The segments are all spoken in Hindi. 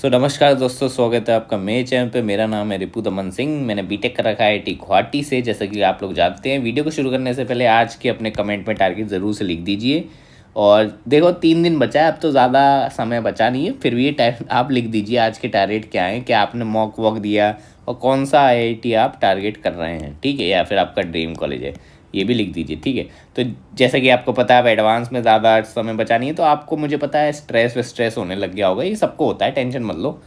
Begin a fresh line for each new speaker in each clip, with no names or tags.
सो so, नमस्कार दोस्तों स्वागत है आपका मेरे चैनल पे मेरा नाम है रिपू दमन सिंह मैंने बीटेक कर रखा है टी गुवाहाटी से जैसा कि आप लोग जानते हैं वीडियो को शुरू करने से पहले आज के अपने कमेंट में टारगेट ज़रूर से लिख दीजिए और देखो तीन दिन बचा है अब तो ज़्यादा समय बचा नहीं है फिर भी ये टाइम आप लिख दीजिए आज के टारगेट क्या हैं क्या आपने मॉक वॉक दिया और कौन सा आई आप टारगेट कर रहे हैं ठीक है या फिर आपका ड्रीम कॉलेज है ये भी लिख दीजिए ठीक है तो जैसा कि आपको पता है अब एडवांस में ज़्यादा समय बचा नहीं है तो आपको मुझे पता है स्ट्रेस स्ट्रेस होने लग गया होगा ये सबको होता है टेंशन मत लो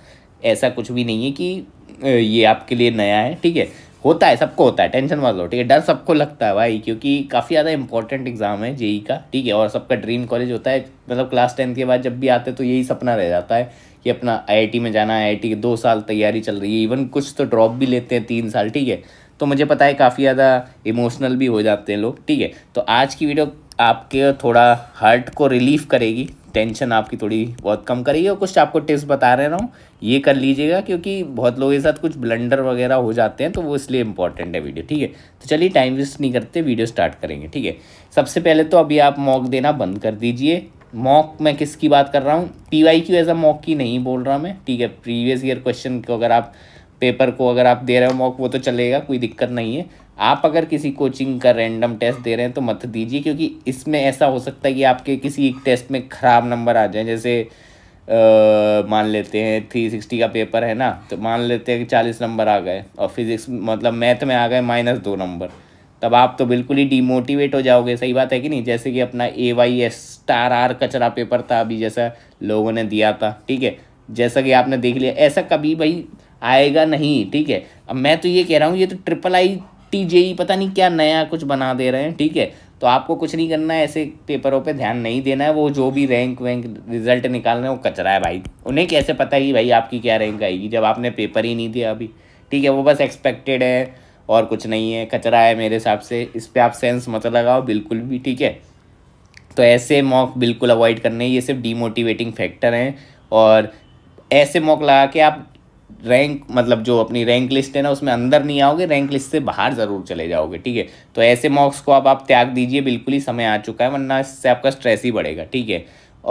ऐसा कुछ भी नहीं है कि ये आपके लिए नया है ठीक है होता है सबको होता है टेंशन मत लो ठीक है डर सबको लगता है भाई क्योंकि काफ़ी ज़्यादा इंपॉर्टेंट एग्ज़ाम है जेई का ठीक है और सबका ड्रीम कॉलेज होता है मतलब क्लास टेंथ के बाद जब भी आते तो यही सपना रह जाता है कि अपना आई में जाना है आई के दो साल तैयारी चल रही है इवन कुछ तो ड्रॉप भी लेते हैं तीन साल ठीक है तो मुझे पता है काफ़ी ज़्यादा इमोशनल भी हो जाते हैं लोग ठीक है तो आज की वीडियो आपके थोड़ा हार्ट को रिलीफ करेगी टेंशन आपकी थोड़ी बहुत कम करेगी और कुछ आपको टिप्स बता रहे रहा हूँ ये कर लीजिएगा क्योंकि बहुत लोगों के साथ कुछ ब्लंडर वगैरह हो जाते हैं तो वो इसलिए इंपॉर्टेंट है वीडियो ठीक है तो चलिए टाइम वेस्ट नहीं करते वीडियो स्टार्ट करेंगे ठीक है सबसे पहले तो अभी आप मॉक देना बंद कर दीजिए मॉक मैं किसकी बात कर रहा हूँ P Y Q as a mock की नहीं बोल रहा मैं ठीक है प्रीवियस ईयर क्वेश्चन को अगर आप पेपर को अगर आप दे रहे हो मॉक वो तो चलेगा कोई दिक्कत नहीं है आप अगर किसी कोचिंग का रैंडम टेस्ट दे रहे हैं तो मत दीजिए क्योंकि इसमें ऐसा हो सकता है कि आपके किसी एक टेस्ट में ख़राब नंबर आ जाए जैसे आ, मान लेते हैं थ्री सिक्सटी का पेपर है ना तो मान लेते हैं कि चालीस नंबर आ गए और फिज़िक्स मतलब मैथ में आ गए माइनस दो नंबर तब आप तो बिल्कुल ही डिमोटिवेट हो जाओगे सही बात है कि नहीं जैसे कि अपना A Y S star R कचरा पेपर था अभी जैसा लोगों ने दिया था ठीक है जैसा कि आपने देख लिया ऐसा कभी भाई आएगा नहीं ठीक है अब मैं तो ये कह रहा हूँ ये तो ट्रिपल आई टी जे ई पता नहीं क्या नया कुछ बना दे रहे हैं ठीक है तो आपको कुछ नहीं करना है ऐसे पेपरों पे ध्यान नहीं देना है वो जो भी रैंक वैंक रिजल्ट निकाल रहे हैं वो कचरा है भाई उन्हें कैसे पता है कि भाई आपकी क्या रैंक आएगी जब आपने पेपर ही नहीं दिया अभी ठीक है वो बस एक्सपेक्टेड है और कुछ नहीं है कचरा है मेरे हिसाब से इस पर आप सेंस मत लगाओ बिल्कुल भी ठीक है तो ऐसे मॉक बिल्कुल अवॉइड करने ये सिर्फ डीमोटिवेटिंग फैक्टर हैं और ऐसे मॉक लगा के आप रैंक मतलब जो अपनी रैंक लिस्ट है ना उसमें अंदर नहीं आओगे रैंक लिस्ट से बाहर ज़रूर चले जाओगे ठीक है तो ऐसे मॉक्स को आप आप त्याग दीजिए बिल्कुल ही समय आ चुका है वरना इससे आपका स्ट्रेस ही बढ़ेगा ठीक है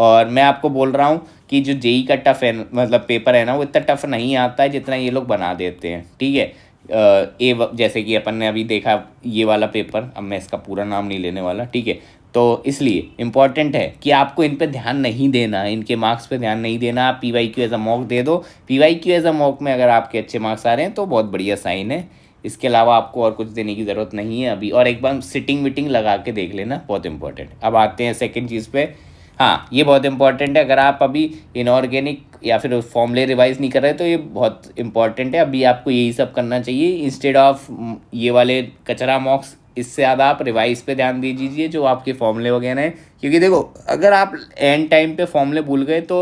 और मैं आपको बोल रहा हूँ कि जो जेई का टफ है मतलब पेपर है ना वो इतना टफ नहीं आता है जितना ये लोग बना देते हैं ठीक है ए जैसे कि अपन ने अभी देखा ये वाला पेपर अब मैं इसका पूरा नाम नहीं लेने वाला ठीक है तो इसलिए इम्पॉर्टेंट है कि आपको इन पर ध्यान नहीं देना इनके मार्क्स पे ध्यान नहीं देना आप P Y Q as a mock दे दो P Y Q as a mock में अगर आपके अच्छे मार्क्स आ रहे हैं तो बहुत बढ़िया साइन है इसके अलावा आपको और कुछ देने की ज़रूरत नहीं है अभी और एक बार सिटिंग विटिंग लगा के देख लेना बहुत इंपॉर्टेंट अब आते हैं सेकेंड चीज़ पर हाँ ये बहुत इंपॉर्टेंट है अगर आप अभी इनऑर्गेनिक या फिर फॉर्मले रिवाइज नहीं कर रहे तो ये बहुत इंपॉर्टेंट है अभी आपको यही सब करना चाहिए इंस्टेड हम्म, ऑफ ये वाले कचरा मॉक्स इससे ज़्यादा आप रिवाइज पे ध्यान दे दीजिए जो आपके फॉर्मूले वगैरह हैं क्योंकि देखो अगर आप एंड टाइम पे फॉर्मूले भूल गए तो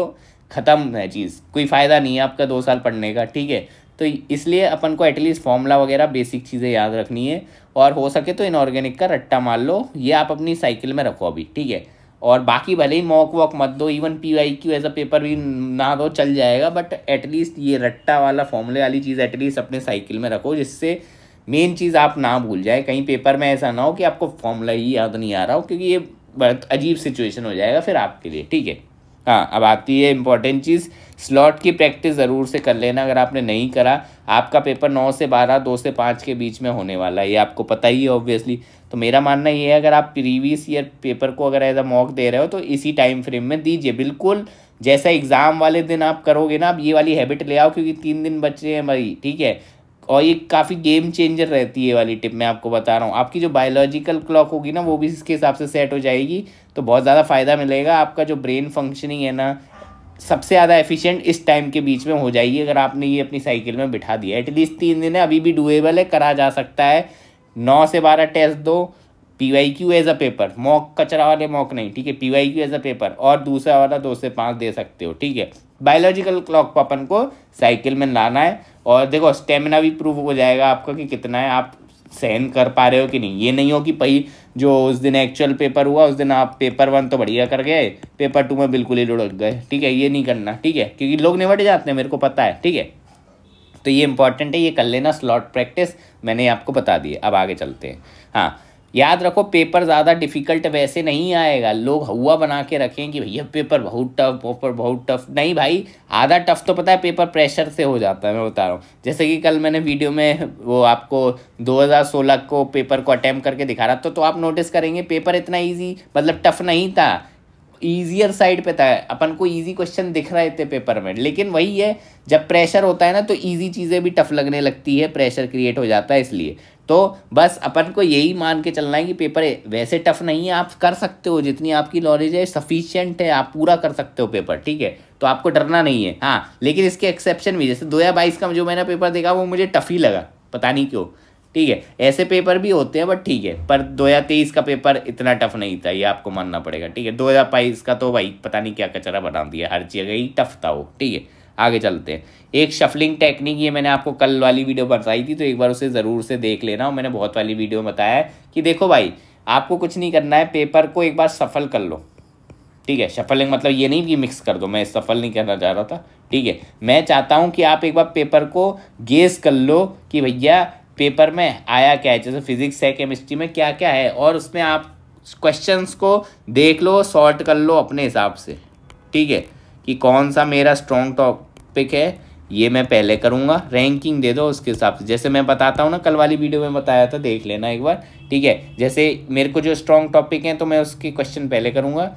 ख़त्म है चीज़ कोई फ़ायदा नहीं है आपका दो साल पढ़ने का ठीक है तो इसलिए अपन को एटलीस्ट फॉर्मूला वगैरह बेसिक चीज़ें याद रखनी है और हो सके तो इनऑर्गेनिक का रट्टा मार लो ये आप अपनी साइकिल में रखो अभी ठीक है और बाकी भले ही मॉक वॉक मत दो even P Y Q as a paper भी ना दो चल जाएगा बट एटलीस्ट ये रट्टा वाला फॉर्मूले वाली चीज़ एटलीस्ट अपने साइकिल में रखो जिससे मेन चीज़ आप ना भूल जाए कहीं पेपर में ऐसा ना हो कि आपको फॉर्मूला ही याद नहीं आ रहा हो क्योंकि ये बहुत अजीब सिचुएशन हो जाएगा फिर आपके लिए ठीक है हाँ अब आती है इंपॉर्टेंट चीज़ स्लॉट की प्रैक्टिस ज़रूर से कर लेना अगर आपने नहीं करा आपका पेपर नौ से बारह दो से पाँच के बीच में होने वाला है ये आपको पता ही है ऑब्वियसली तो मेरा मानना ये है अगर आप प्रीवियस ईयर पेपर को अगर एज अ मॉक दे रहे हो तो इसी टाइम फ्रेम में दीजिए बिल्कुल जैसा एग्ज़ाम वाले दिन आप करोगे ना आप ये वाली हैबिट ले आओ क्योंकि तीन दिन बचे हैं भाई ठीक है और ये काफ़ी गेम चेंजर रहती है वाली टिप मैं आपको बता रहा हूँ आपकी जो बायोलॉजिकल क्लॉक होगी ना वो भी इसके हिसाब से सेट हो जाएगी तो बहुत ज़्यादा फ़ायदा मिलेगा आपका जो ब्रेन फंक्शनिंग है ना सबसे ज़्यादा एफिशिएंट इस टाइम के बीच में हो जाएगी अगर आपने ये अपनी साइकिल में बिठा दिया एटलीस्ट तीन दिन है अभी भी डुएबल है करा जा सकता है नौ से बारह टेस्ट दो P Y Q as a paper mock कचरा वाले मॉक नहीं ठीक है P Y Q as a paper और दूसरा वाला दो से पाँच दे सकते हो ठीक है बायोलॉजिकल क्लॉक को अपन को साइकिल में लाना है और देखो स्टेमिना भी प्रूव हो जाएगा आपका कि कितना है आप सहन कर पा रहे हो कि नहीं ये नहीं हो कि भाई जो उस दिन एक्चुअल पेपर हुआ उस दिन आप पेपर वन तो बढ़िया कर गए पेपर टू में बिल्कुल ही लुढ़क गए ठीक है ये नहीं करना ठीक है क्योंकि लोग निबट जाते हैं मेरे को पता है ठीक है तो ये इंपॉर्टेंट है ये कर लेना स्लॉट प्रैक्टिस मैंने आपको बता दी अब आगे चलते हैं हाँ याद रखो पेपर ज़्यादा डिफ़िकल्ट वैसे नहीं आएगा लोग हुआ बना के रखें कि भैया पेपर बहुत टफ पेपर बहुत टफ नहीं भाई आधा टफ तो पता है पेपर प्रेशर से हो जाता है मैं बता रहा हूँ जैसे कि कल मैंने वीडियो में वो आपको 2016 को पेपर को अटैम्प्ट करके दिखा रहा था तो आप नोटिस करेंगे पेपर इतना ईजी मतलब टफ नहीं था ईजियर साइड पर था अपन को ईजी क्वेश्चन दिख रहे थे पेपर में लेकिन वही है जब प्रेशर होता है ना तो ईजी चीज़ें भी टफ लगने लगती है प्रेशर क्रिएट हो जाता है इसलिए तो बस अपन को यही मान के चलना है कि पेपर वैसे टफ नहीं है आप कर सकते हो जितनी आपकी नॉलेज है सफिशियंट है आप पूरा कर सकते हो पेपर ठीक है तो आपको डरना नहीं है हाँ लेकिन इसके एक्सेप्शन भी जैसे दो हज़ार बाईस का जो मैंने पेपर देखा वो मुझे टफ ही लगा पता नहीं क्यों ठीक है ऐसे पेपर भी होते हैं बट ठीक है पर दो हज़ार तेईस का पेपर इतना टफ नहीं था ये आपको मानना पड़ेगा ठीक है दो हज़ार बाईस का तो भाई पता नहीं क्या कचरा बना दिया हर जगह ही टफ था वो ठीक है आगे चलते हैं एक शफलिंग टेक्निक ये मैंने आपको कल वाली वीडियो बताई थी तो एक बार उसे ज़रूर से देख लेना और मैंने बहुत वाली वीडियो बताया है कि देखो भाई आपको कुछ नहीं करना है पेपर को एक बार सफल कर लो ठीक है शफलिंग मतलब ये नहीं कि मिक्स कर दो मैं सफल नहीं करना चाह रहा था ठीक है मैं चाहता हूँ कि आप एक बार पेपर को गेस कर लो कि भैया पेपर में आया क्या है जैसे फिजिक्स है केमिस्ट्री में क्या क्या है और उसमें आप क्वेश्चंस को देख लो सॉल्ट कर लो अपने हिसाब से ठीक है कि कौन सा मेरा स्ट्रॉन्ग टॉप पिक है ये मैं पहले करूँगा रैंकिंग दे दो उसके हिसाब से जैसे मैं बताता हूँ ना कल वाली वीडियो में बताया था देख लेना एक बार ठीक है जैसे मेरे को जो स्ट्रॉन्ग टॉपिक हैं तो मैं उसके क्वेश्चन पहले करूँगा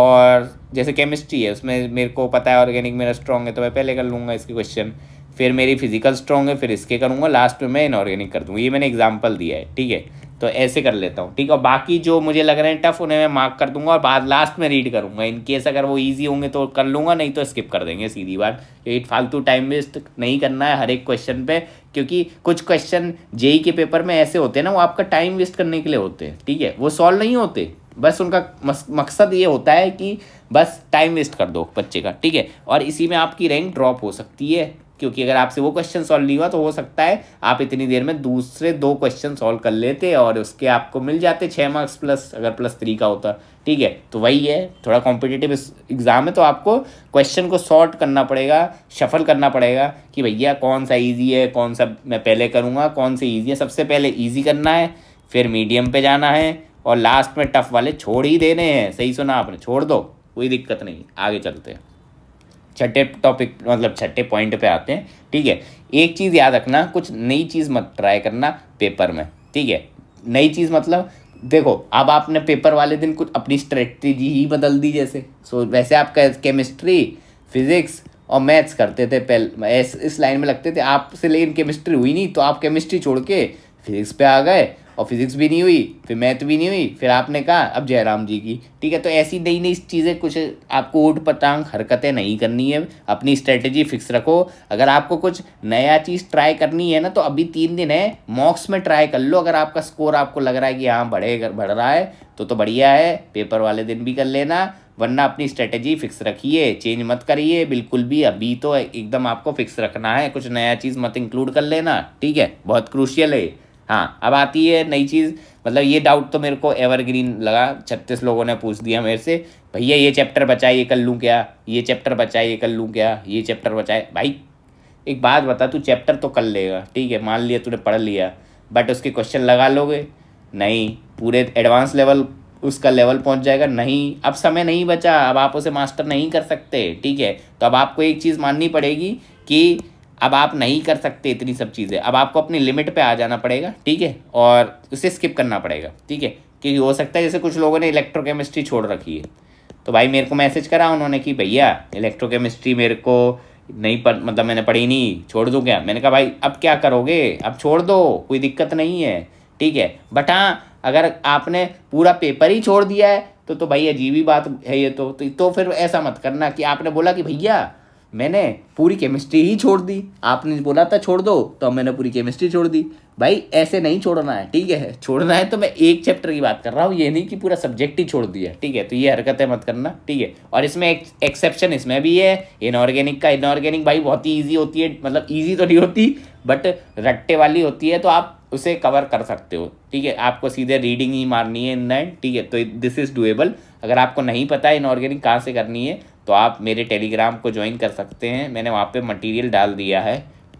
और जैसे केमिस्ट्री है उसमें मेरे को पता है ऑर्गेनिक मेरा स्ट्रॉन्ग है तो मैं पहले कर लूँगा इसके क्वेश्चन फिर मेरी फिजिकल स्ट्रॉन्ग है फिर इसके करूँगा लास्ट में मैं इनऑर्गेनिक कर दूँगा ये मैंने एग्जाम्पल दिया है ठीक है तो ऐसे कर लेता हूँ ठीक है बाकी जो मुझे लग रहे हैं टफ उन्हें मैं मार्क कर दूंगा और बाद लास्ट में रीड करूँगा इन केस अगर वो ईजी होंगे तो कर लूँगा नहीं तो स्किप कर देंगे सीधी बात क्योंकि फालतू टाइम वेस्ट नहीं करना है हर एक क्वेश्चन पे क्योंकि कुछ क्वेश्चन जेई e के पेपर में ऐसे होते हैं ना वो आपका टाइम वेस्ट करने के लिए होते हैं ठीक है वो सॉल्व नहीं होते बस उनका मकसद ये होता है कि बस टाइम वेस्ट कर दो बच्चे का ठीक है और इसी में आपकी रैंक ड्रॉप हो सकती है क्योंकि अगर आपसे वो क्वेश्चन सॉल्व नहीं हुआ तो हो सकता है आप इतनी देर में दूसरे दो क्वेश्चन सॉल्व कर लेते और उसके आपको मिल जाते छः मार्क्स प्लस अगर प्लस थ्री का होता ठीक है तो वही है थोड़ा कॉम्पिटेटिव एग्ज़ाम है तो आपको क्वेश्चन को सॉर्ट करना पड़ेगा शफल करना पड़ेगा कि भैया कौन सा ईजी है कौन सा मैं पहले करूँगा कौन सा ईजी है सबसे पहले ईजी करना है फिर मीडियम पर जाना है और लास्ट में टफ वाले छोड़ ही देने हैं सही सुना आपने छोड़ दो कोई दिक्कत नहीं आगे चलते हैं छठे टॉपिक मतलब छठे पॉइंट पे आते हैं ठीक है एक चीज़ याद रखना कुछ नई चीज़ मत ट्राई करना पेपर में ठीक है नई चीज़ मतलब देखो अब आपने पेपर वाले दिन कुछ अपनी स्ट्रेटजी ही बदल दी जैसे सो so, वैसे आप केमिस्ट्री फिजिक्स और मैथ्स करते थे पहले इस लाइन में लगते थे आपसे लेकिन केमिस्ट्री हुई नहीं तो आप केमिस्ट्री छोड़ के फिजिक्स पे आ गए और फिज़िक्स भी नहीं हुई फिर मैथ भी नहीं हुई फिर आपने कहा अब जयराम जी की ठीक है तो ऐसी नई नई चीज़ें कुछ आपको ऊट पटांग हरकतें नहीं करनी है अपनी स्ट्रेटजी फिक्स रखो अगर आपको कुछ नया चीज़ ट्राई करनी है ना तो अभी तीन दिन है मॉक्स में ट्राई कर लो अगर आपका स्कोर आपको लग रहा है कि हाँ बढ़े बढ़ रहा है तो तो बढ़िया है पेपर वाले दिन भी कर लेना वरना अपनी स्ट्रेटजी फिक्स रखिए चेंज मत करिए बिल्कुल भी अभी तो एकदम आपको फिक्स रखना है कुछ नया चीज़ मत इंक्लूड कर लेना ठीक है बहुत क्रूशियल है हाँ अब आती है नई चीज़ मतलब ये डाउट तो मेरे को एवरग्रीन लगा छत्तीस लोगों ने पूछ दिया मेरे से भैया ये चैप्टर बचाए ये कर लूँ क्या ये चैप्टर बचाए ये कर लूँ क्या ये चैप्टर बचाए भाई एक बात बता तू चैप्टर तो कर लेगा ठीक है मान लिया तूने पढ़ लिया बट उसके क्वेश्चन लगा लोगे नहीं पूरे एडवांस लेवल उसका लेवल पहुंच जाएगा नहीं अब समय नहीं बचा अब आप उसे मास्टर नहीं कर सकते ठीक है तो अब आपको एक चीज़ माननी पड़ेगी कि अब आप नहीं कर सकते इतनी सब चीज़ें अब आपको अपनी लिमिट पे आ जाना पड़ेगा ठीक है और उसे स्किप करना पड़ेगा ठीक है क्योंकि हो सकता है जैसे कुछ लोगों ने इलेक्ट्रोकेमिस्ट्री छोड़ रखी है तो भाई मेरे को मैसेज करा उन्होंने कि भैया इलेक्ट्रोकेमिस्ट्री मेरे को नहीं पढ़ मतलब मैंने पढ़ी नहीं छोड़ दूँ क्या मैंने कहा भाई अब क्या करोगे अब छोड़ दो कोई दिक्कत नहीं है ठीक है बट हाँ अगर आपने पूरा पेपर ही छोड़ दिया है तो तो भाई अजीब ही बात है ये तो, तो, तो फिर ऐसा मत करना कि आपने बोला कि भैया मैंने पूरी केमिस्ट्री ही छोड़ दी आपने बोला था छोड़ दो तो अब मैंने पूरी केमिस्ट्री छोड़ दी भाई ऐसे नहीं छोड़ना है ठीक है छोड़ना है तो मैं एक चैप्टर की बात कर रहा हूँ ये नहीं कि पूरा सब्जेक्ट ही छोड़ दिया ठीक है तो ये हरकतें मत करना ठीक है और इसमें एक एक्सेप्शन इसमें भी है इनऑर्गेनिक का इनऑर्गेनिक भाई बहुत ही ईजी होती है मतलब ईजी तो नहीं होती बट रट्टे वाली होती है तो आप उसे कवर कर सकते हो ठीक है आपको सीधे रीडिंग ही मारनी है इन ठीक है तो दिस इज़ डूएबल अगर आपको नहीं पता है इनऑर्गेनिक कहाँ से करनी है तो आप मेरे टेलीग्राम को ज्वाइन कर सकते हैं मैंने वहाँ पे मटेरियल डाल दिया है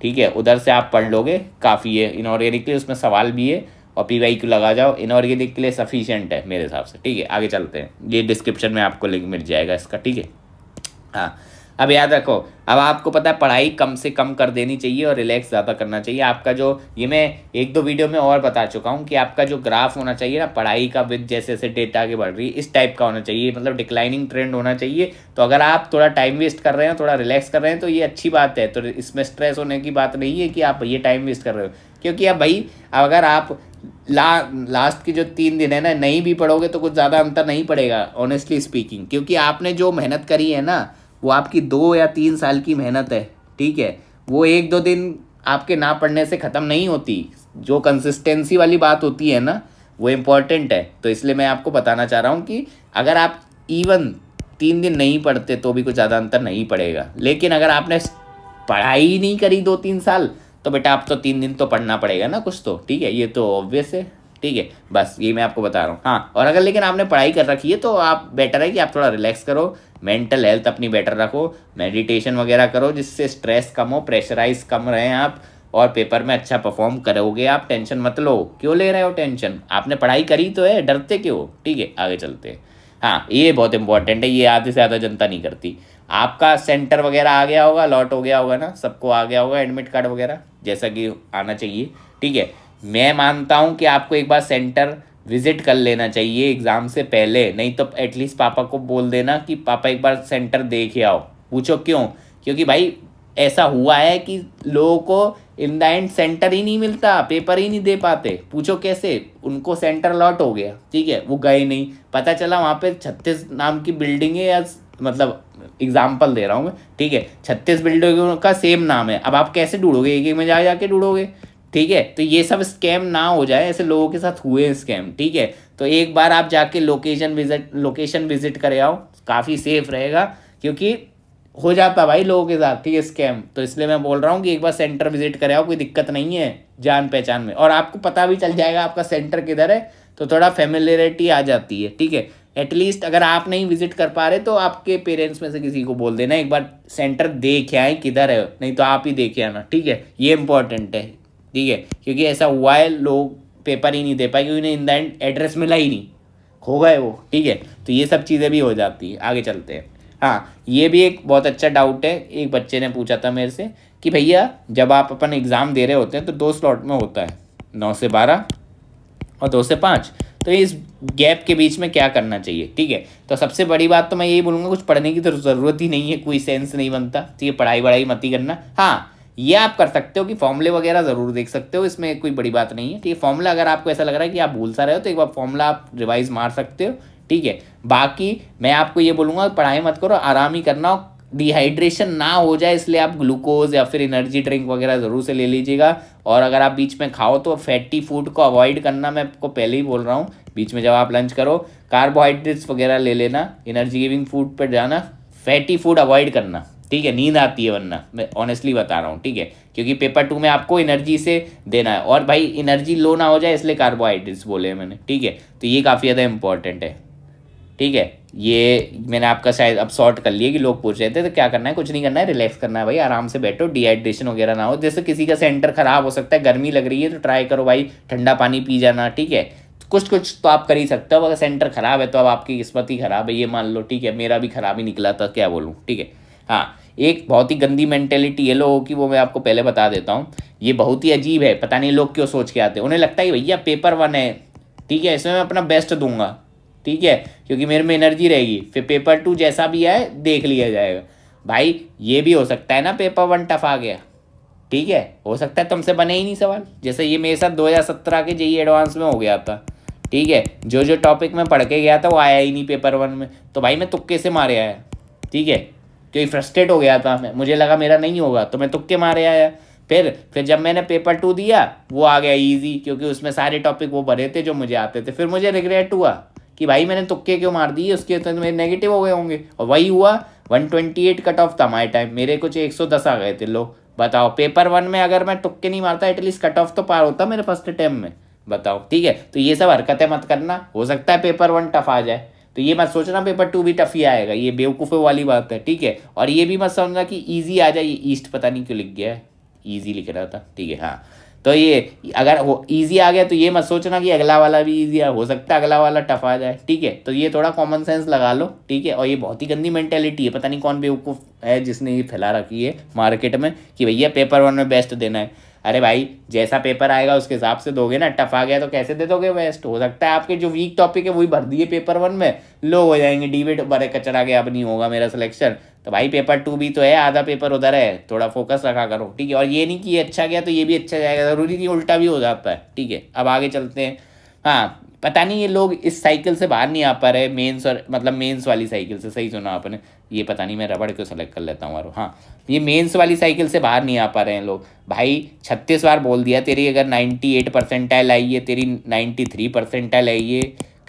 ठीक है उधर से आप पढ़ लोगे काफ़ी है इनऑर्गेनिक के लिए उसमें सवाल भी है और पी वाई क्यू लगा जाओ इनऑर्गेनिक के लिए सफिशियंट है मेरे हिसाब से ठीक है आगे चलते हैं ये डिस्क्रिप्शन में आपको लिंक मिल जाएगा इसका ठीक है हाँ अब याद रखो अब आपको पता है पढ़ाई कम से कम कर देनी चाहिए और रिलैक्स ज़्यादा करना चाहिए आपका जो ये मैं एक दो वीडियो में और बता चुका हूँ कि आपका जो ग्राफ होना चाहिए ना पढ़ाई का विद जैसे जैसे डेटा आगे बढ़ रही है इस टाइप का होना चाहिए मतलब डिक्लाइनिंग ट्रेंड होना चाहिए तो अगर आप थोड़ा टाइम वेस्ट कर रहे हैं थोड़ा रिलैक्स कर रहे हैं तो ये अच्छी बात है तो इसमें स्ट्रेस होने की बात नहीं है कि आप ये टाइम वेस्ट कर रहे हो क्योंकि अब भाई अगर आप ला लास्ट के जो तीन दिन है ना नहीं भी पढ़ोगे तो कुछ ज़्यादा अंतर नहीं पड़ेगा ऑनेस्टली स्पीकिंग क्योंकि आपने जो मेहनत करी है ना वो आपकी दो या तीन साल की मेहनत है ठीक है वो एक दो दिन आपके ना पढ़ने से ख़त्म नहीं होती जो कंसिस्टेंसी वाली बात होती है ना वो इम्पॉर्टेंट है तो इसलिए मैं आपको बताना चाह रहा हूँ कि अगर आप इवन तीन दिन नहीं पढ़ते तो भी कुछ ज़्यादा अंतर नहीं पड़ेगा लेकिन अगर आपने पढ़ाई नहीं करी दो तीन साल तो बेटा आप तो तीन दिन तो पढ़ना पड़ेगा ना कुछ तो ठीक है ये तो ऑब्वियस है ठीक है बस ये मैं आपको बता रहा हूँ हाँ और अगर लेकिन आपने पढ़ाई कर रखी है तो आप बेटर है कि आप थोड़ा रिलैक्स करो मेंटल हेल्थ अपनी बेटर रखो मेडिटेशन वगैरह करो जिससे स्ट्रेस कम हो प्रेशराइज कम रहें आप और पेपर में अच्छा परफॉर्म करोगे आप टेंशन मत लो क्यों ले रहे हो टेंशन आपने पढ़ाई करी तो है डरते क्यों ठीक है आगे चलते हैं हाँ ये बहुत इंपॉर्टेंट है ये आधे से ज़्यादा जनता नहीं करती आपका सेंटर वगैरह आ गया होगा लॉट हो गया होगा ना सबको आ गया होगा एडमिट कार्ड वगैरह जैसा कि आना चाहिए ठीक है मैं मानता हूँ कि आपको एक बार सेंटर विजिट कर लेना चाहिए एग्ज़ाम से पहले नहीं तो एटलीस्ट पापा को बोल देना कि पापा एक बार सेंटर देख आओ पूछो क्यों क्योंकि भाई ऐसा हुआ है कि लोगों को इन द एंड सेंटर ही नहीं मिलता पेपर ही नहीं दे पाते पूछो कैसे उनको सेंटर लॉट हो गया ठीक है वो गए नहीं पता चला वहाँ पे छत्तीस नाम की बिल्डिंग है या मतलब एग्जाम्पल दे रहा हूँ मैं ठीक है छत्तीस बिल्डिंगों का सेम नाम है अब आप कैसे ढूंढोगे एक एक में जा जाके ढूंढोगे ठीक है तो ये सब स्कैम ना हो जाए ऐसे लोगों के साथ हुए हैं स्कैम ठीक है तो एक बार आप जाके लोकेशन विजिट लोकेशन विजिट करे आओ काफ़ी सेफ रहेगा क्योंकि हो जाता भाई लोगों के साथ ठीक है स्कैम तो इसलिए मैं बोल रहा हूँ कि एक बार सेंटर विजिट करे आओ कोई दिक्कत नहीं है जान पहचान में और आपको पता भी चल जाएगा आपका सेंटर किधर है तो थोड़ा फेमिलरिटी आ जाती है ठीक है एटलीस्ट अगर आप नहीं विजिट कर पा रहे तो आपके पेरेंट्स में से किसी को बोल देना एक बार सेंटर देखे आए किधर है नहीं तो आप ही देखे आना ठीक है ये इंपॉर्टेंट है ठीक है क्योंकि ऐसा हुआ है लोग पेपर ही नहीं दे पाए क्योंकि उन्हें इन द एंड एड्रेस मिला ही नहीं खो गए वो ठीक है तो ये सब चीज़ें भी हो जाती है आगे चलते हैं हाँ ये भी एक बहुत अच्छा डाउट है एक बच्चे ने पूछा था मेरे से कि भैया जब आप अपन एग्ज़ाम दे रहे होते हैं तो दो स्लॉट में होता है नौ से बारह और दो से पाँच तो इस गैप के बीच में क्या करना चाहिए ठीक है तो सबसे बड़ी बात तो मैं यही बोलूँगा कुछ पढ़ने की तो ज़रूरत ही नहीं है कोई सेंस नहीं बनता ठीक है पढ़ाई वढ़ाई मत ही करना हाँ ये आप कर सकते हो कि फॉर्मूले वगैरह ज़रूर देख सकते हो इसमें कोई बड़ी बात नहीं है ठीक है फॉर्मूला अगर आपको ऐसा लग रहा है कि आप भूल सा रहे हो तो एक बार फॉर्मूला आप रिवाइज मार सकते हो ठीक है बाकी मैं आपको ये बोलूँगा पढ़ाई मत करो आराम ही करना हो डिहाइड्रेशन ना हो जाए इसलिए आप ग्लूकोज या फिर एनर्जी ड्रिंक वगैरह ज़रूर से ले लीजिएगा और अगर आप बीच में खाओ तो फैटी फूड को अवॉइड करना मैं आपको पहले ही बोल रहा हूँ बीच में जब आप लंच करो कार्बोहाइड्रेट्स वगैरह ले लेना एनर्जी गिविंग फूड पर जाना फैटी फूड अवॉइड करना ठीक है नींद आती है वरना मैं ऑनेस्टली बता रहा हूँ ठीक है क्योंकि पेपर टू में आपको एनर्जी से देना है और भाई एनर्जी लो ना हो जाए इसलिए कार्बोहाइड्रेट्स बोले मैंने ठीक है तो ये काफ़ी ज़्यादा इंपॉर्टेंट है ठीक है ये मैंने आपका शायद अब सॉर्ट कर लिया कि लोग पूछ रहे थे तो क्या करना है कुछ नहीं करना है रिलैक्स करना है भाई आराम से बैठो डिहाइड्रेशन वगैरह ना हो जैसे किसी का सेंटर खराब हो सकता है गर्मी लग रही है तो ट्राई करो भाई ठंडा पानी पी जाना ठीक है कुछ कुछ तो आप कर ही सकते हो अगर सेंटर खराब है तो अब आपकी किस्मत ही खराब है ये मान लो ठीक है मेरा भी खराब ही निकला था क्या बोलूँ ठीक है हाँ एक बहुत ही गंदी मेंटेलिटी ये लोगों की वो मैं आपको पहले बता देता हूँ ये बहुत ही अजीब है पता नहीं लोग क्यों सोच के आते हैं उन्हें लगता है भैया पेपर वन है ठीक है इसमें मैं अपना बेस्ट दूंगा ठीक है क्योंकि मेरे में एनर्जी रहेगी फिर पेपर टू जैसा भी आए देख लिया जाएगा भाई ये भी हो सकता है ना पेपर वन टफ आ गया ठीक है हो सकता है तुमसे बने ही नहीं सवाल जैसे ये मेरे साथ सत्रह के जेई एडवांस e में हो गया था ठीक है जो जो टॉपिक में पढ़ के गया था वो आया ही नहीं पेपर वन में तो भाई मैं तुक्के से मारे आया ठीक है क्योंकि फ्रस्ट्रेट हो गया था मैं मुझे लगा मेरा नहीं होगा तो मैं तुक्के मारे आया फिर फिर जब मैंने पेपर टू दिया वो आ गया ईजी क्योंकि उसमें सारे टॉपिक वो भरे थे जो मुझे आते थे फिर मुझे रिग्रेट हुआ कि भाई मैंने तुक्के क्यों मार दिए उसके तो मेरे नेगेटिव हो गए होंगे और वही हुआ 128 कट ऑफ था माई टाइम मेरे कुछ 110 आ गए थे लोग बताओ पेपर वन में अगर मैं तुक्के नहीं मारता एटलीस्ट कट ऑफ तो पार होता मेरे फर्स्ट अटैम्प में बताओ ठीक है तो ये सब हरकतें मत करना हो सकता है पेपर वन टफ आ जाए तो ये मत सोचना पेपर टू भी टफ ही आएगा ये बेवकूफे वाली बात है ठीक है और ये भी मत समझना कि ईजी आ जाए ये ईस्ट पता नहीं क्यों लिख गया है ईजी लिख रहा था ठीक है हाँ तो ये अगर वो ईजी आ गया तो ये मत सोचना कि अगला वाला भी ईजी हो सकता है अगला वाला टफ आ जाए ठीक है तो ये थोड़ा कॉमन सेंस लगा लो ठीक है और ये बहुत ही गंदी मेंटेलिटी है पता नहीं कौन बेवकूफ़ है जिसने ये फैला रखी है मार्केट में कि भैया पेपर वन में बेस्ट देना है अरे भाई जैसा पेपर आएगा उसके हिसाब से दोगे ना टफ आ गया तो कैसे दे दोगे वेस्ट हो सकता है आपके जो वीक टॉपिक है वही भर दिए पेपर वन में लो हो जाएंगे डिबेट बड़े कचरा गया अब नहीं होगा मेरा सिलेक्शन तो भाई पेपर टू भी तो है आधा पेपर उधर है थोड़ा फोकस रखा करो ठीक है और ये नहीं कि अच्छा गया तो ये भी अच्छा जाएगा ज़रूरी नहीं उल्टा भी हो जाता है ठीक है अब आगे चलते हैं हाँ पता नहीं ये लोग इस साइकिल से बाहर नहीं आ पा रहे मेन्स और मतलब मेन्स वाली साइकिल से सही सुना आपने ये पता नहीं मैं रबड़ क्यों सेलेक्ट कर लेता हूँ और हाँ ये मेन्स वाली साइकिल से बाहर नहीं आ पा रहे हैं लोग भाई छत्तीस बार बोल दिया तेरी अगर नाइन्टी एट परसेंटाइल आई है तेरी नाइन्टी थ्री परसेंटाइल आई है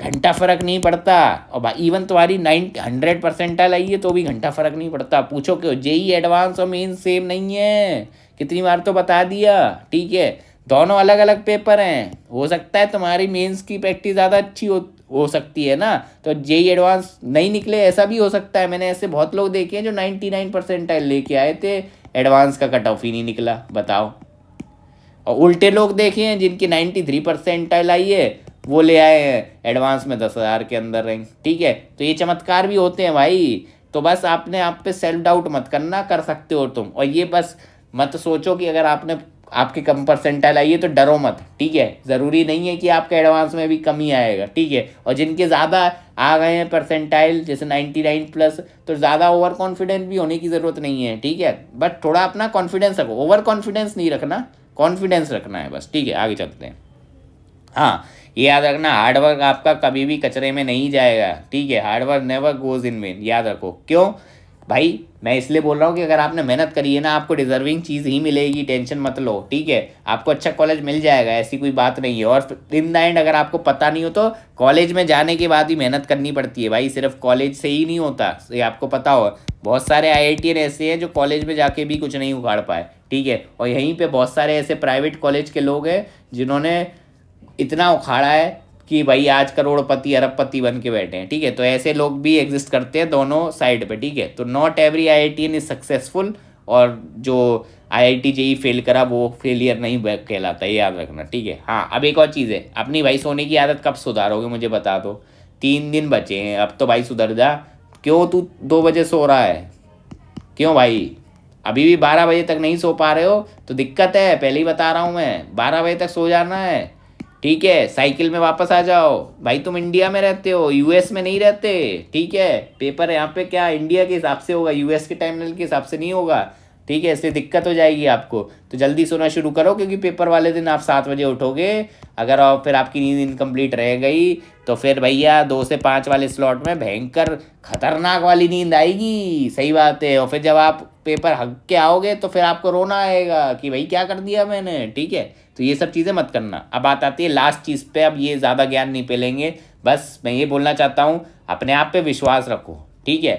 घंटा फर्क नहीं पड़ता और भाई इवन तुम्हारी नाइन हंड्रेड परसेंटाइल आई है तो भी घंटा फर्क नहीं पड़ता पूछो क्यों ही एडवांस और मेन्स सेम नहीं है कितनी बार तो बता दिया ठीक है दोनों अलग अलग पेपर हैं हो सकता है तुम्हारी मेंस की प्रैक्टिस ज़्यादा अच्छी हो हो सकती है ना तो जे एडवांस e नहीं निकले ऐसा भी हो सकता है मैंने ऐसे बहुत लोग देखे हैं जो नाइन्टी नाइन परसेंटाइल लेके आए थे एडवांस का कट ऑफ ही नहीं निकला बताओ और उल्टे लोग देखे हैं जिनकी नाइन्टी थ्री परसेंटाइल आई है वो ले आए हैं एडवांस में दस हज़ार के अंदर रैंक ठीक है तो ये चमत्कार भी होते हैं भाई तो बस आपने आप पे सेल्फ डाउट मत करना कर सकते हो तुम और ये बस मत सोचो कि अगर आपने आपके कम परसेंटाइल आई है तो डरो मत ठीक है ज़रूरी नहीं है कि आपके एडवांस में भी कमी आएगा ठीक है और जिनके ज़्यादा आ गए हैं परसेंटाइल जैसे नाइन्टी नाइन प्लस तो ज़्यादा ओवर कॉन्फिडेंस भी होने की ज़रूरत नहीं है ठीक है बट थोड़ा अपना कॉन्फिडेंस रखो ओवर कॉन्फिडेंस नहीं रखना कॉन्फिडेंस रखना है बस ठीक है आगे चलते हैं हाँ ये याद रखना हार्डवर्क आपका कभी भी कचरे में नहीं जाएगा ठीक है hard work never goes in vain याद रखो क्यों भाई मैं इसलिए बोल रहा हूँ कि अगर आपने मेहनत करी है ना आपको डिजर्विंग चीज़ ही मिलेगी टेंशन मत लो ठीक है आपको अच्छा कॉलेज मिल जाएगा ऐसी कोई बात नहीं है और इन द एंड अगर आपको पता नहीं हो तो कॉलेज में जाने के बाद ही मेहनत करनी पड़ती है भाई सिर्फ कॉलेज से ही नहीं होता ये आपको पता हो बहुत सारे आई ऐसे हैं जो कॉलेज में जाके भी कुछ नहीं उखाड़ पाए ठीक है और यहीं पर बहुत सारे ऐसे प्राइवेट कॉलेज के लोग हैं जिन्होंने इतना उखाड़ा है कि भाई आज करोड़पति अरबपति बन के बैठे हैं ठीक है तो ऐसे लोग भी एग्जिस्ट करते हैं दोनों साइड पे ठीक है तो not every IITian is successful और जो आई आई टी जी फेल करा वो फेलियर नहीं कहलाता ये याद रखना ठीक है हाँ अब एक और चीज़ है अपनी भाई सोने की आदत कब सुधारोगे मुझे बता दो तीन दिन बचे हैं अब तो भाई सुधर जा क्यों तू दो बजे सो रहा है क्यों भाई अभी भी बारह बजे तक नहीं सो पा रहे हो तो दिक्कत है पहले ही बता रहा हूँ मैं बारह बजे तक सो जाना है ठीक है साइकिल में वापस आ जाओ भाई तुम इंडिया में रहते हो यूएस में नहीं रहते ठीक है पेपर यहाँ पे क्या इंडिया के हिसाब से होगा यूएस के टाइम के हिसाब से नहीं होगा ठीक है इससे दिक्कत हो जाएगी आपको तो जल्दी सोना शुरू करो क्योंकि पेपर वाले दिन आप सात बजे उठोगे अगर और फिर आपकी नींद इनकम्प्लीट रह गई तो फिर भैया दो से पाँच वाले स्लॉट में भयंकर खतरनाक वाली नींद आएगी सही बात है और फिर जब आप पेपर हक के आओगे तो फिर आपको रोना आएगा कि भाई क्या कर दिया मैंने ठीक है तो ये सब चीज़ें मत करना अब बात आती है लास्ट चीज़ पे अब ये ज़्यादा ज्ञान नहीं पेलेंगे बस मैं ये बोलना चाहता हूँ अपने आप पे विश्वास रखो ठीक है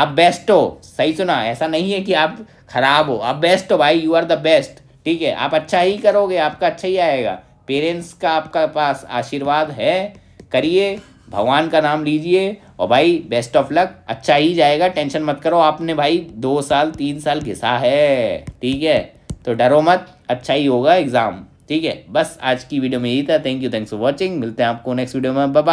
आप बेस्ट हो सही सुना ऐसा नहीं है कि आप खराब हो आप बेस्ट हो भाई यू आर द बेस्ट ठीक है आप अच्छा ही करोगे आपका अच्छा ही आएगा पेरेंट्स का आपका पास आशीर्वाद है करिए भगवान का नाम लीजिए और भाई बेस्ट ऑफ लक अच्छा ही जाएगा टेंशन मत करो आपने भाई दो साल तीन साल घिसा है ठीक है तो डरो मत अच्छा ही होगा एग्ज़ाम ठीक है बस आज की वीडियो में यही था thank you thanks for watching मिलते हैं आपको नेक्स्ट वीडियो में बाय